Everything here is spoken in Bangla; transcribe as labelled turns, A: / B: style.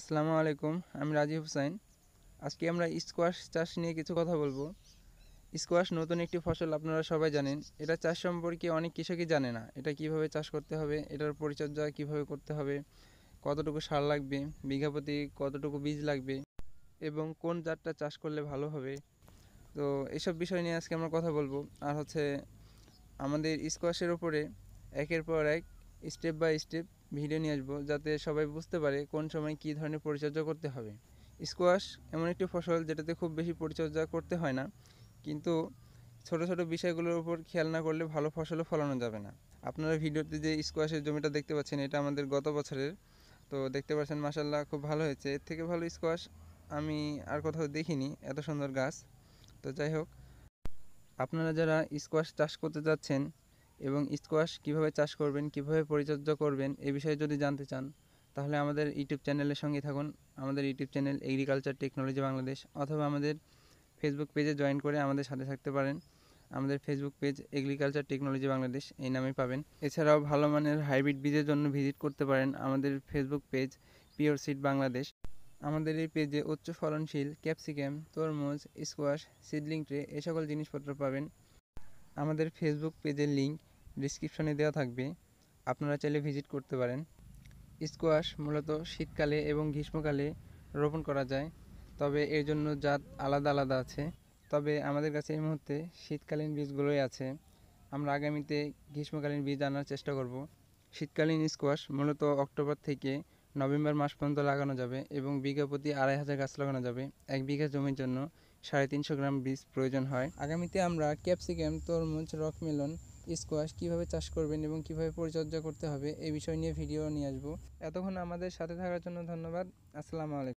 A: আসসালামু আলাইকুম আমি রাজীব হুসাইন আজকে আমরা স্কোয়াশ চাষ নিয়ে কিছু কথা বলবো স্কোয়াশ নতুন একটি ফসল আপনারা সবাই জানেন এটা চাষ সম্পর্কে অনেক কৃষকই জানে না এটা কিভাবে চাষ করতে হবে এটার পরিচর্যা কিভাবে করতে হবে কতটুকু সার লাগবে বিঘাপতি কতটুকু বীজ লাগবে এবং কোন জাতটা চাষ করলে ভালো হবে তো এসব বিষয় নিয়ে আজকে আমরা কথা বলবো আর হচ্ছে আমাদের স্কোয়াশের ওপরে একের পর এক স্টেপ বাই স্টেপ ভিডিও নিয়ে আসবো যাতে সবাই বুঝতে পারে কোন সময় কী ধরনের পরিচর্যা করতে হবে স্কোয়াশ এমন একটি ফসল যেটাতে খুব বেশি পরিচর্যা করতে হয় না কিন্তু ছোট ছোট বিষয়গুলোর উপর খেয়াল না করলে ভালো ফসলও ফলানো যাবে না আপনারা ভিডিওতে যে স্কোয়াশের জমিটা দেখতে পাচ্ছেন এটা আমাদের গত বছরের তো দেখতে পাচ্ছেন মাসাল্লাহ খুব ভালো হয়েছে এর থেকে ভালো স্কোয়াশ আমি আর কোথাও দেখিনি এত সুন্দর গাছ তো যাই হোক আপনারা যারা স্কোয়াশ চাষ করতে যাচ্ছেন এবং স্কোয়াশ কীভাবে চাষ করবেন কীভাবে পরিচর্যা করবেন এ বিষয়ে যদি জানতে চান তাহলে আমাদের ইউটিউব চ্যানেলের সঙ্গে থাকুন আমাদের YouTube channel agriculture technology Bangladesh অথবা আমাদের ফেসবুক পেজে জয়েন করে আমাদের সাথে থাকতে পারেন আমাদের Facebook page agriculture technology Bangladesh এই নামে পাবেন এছাড়াও ভালো মানের হাইব্রিড বীজের জন্য ভিজিট করতে পারেন আমাদের Facebook page pure seed Bangladesh আমাদের এই পেজে উচ্চ ফলনশীল ক্যাপসিকাম তরমুজ স্কোয়াশ সিডলিং ট্রে এ সকল জিনিসপত্র পাবেন আমাদের ফেসবুক পেজের লিঙ্ক ডিসক্রিপশনে দেওয়া থাকবে আপনারা চাইলে ভিজিট করতে পারেন স্কোয়াশ মূলত শীতকালে এবং গ্রীষ্মকালে রোপণ করা যায় তবে এর জন্য জাত আলাদা আলাদা আছে তবে আমাদের কাছে এই মুহূর্তে শীতকালীন বীজগুলোই আছে আমরা আগামীতে গ্রীষ্মকালীন বীজ আনার চেষ্টা করব শীতকালীন স্কোয়াশ মূলত অক্টোবর থেকে নভেম্বর মাস পর্যন্ত লাগানো যাবে এবং বিঘা প্রতি আড়াই হাজার গাছ লাগানো যাবে এক বিঘা জমির জন্য সাড়ে তিনশো গ্রাম বীজ প্রয়োজন হয় আগামীতে আমরা ক্যাপসিকাম তরমুজ রকমেলন স্কোয়াশ কিভাবে চাষ করবেন এবং কিভাবে পরিচর্যা করতে হবে এই বিষয় নিয়ে ভিডিও নিয়ে আসবো এতক্ষণ আমাদের সাথে থাকার জন্য ধন্যবাদ আসসালামু আলাইকুম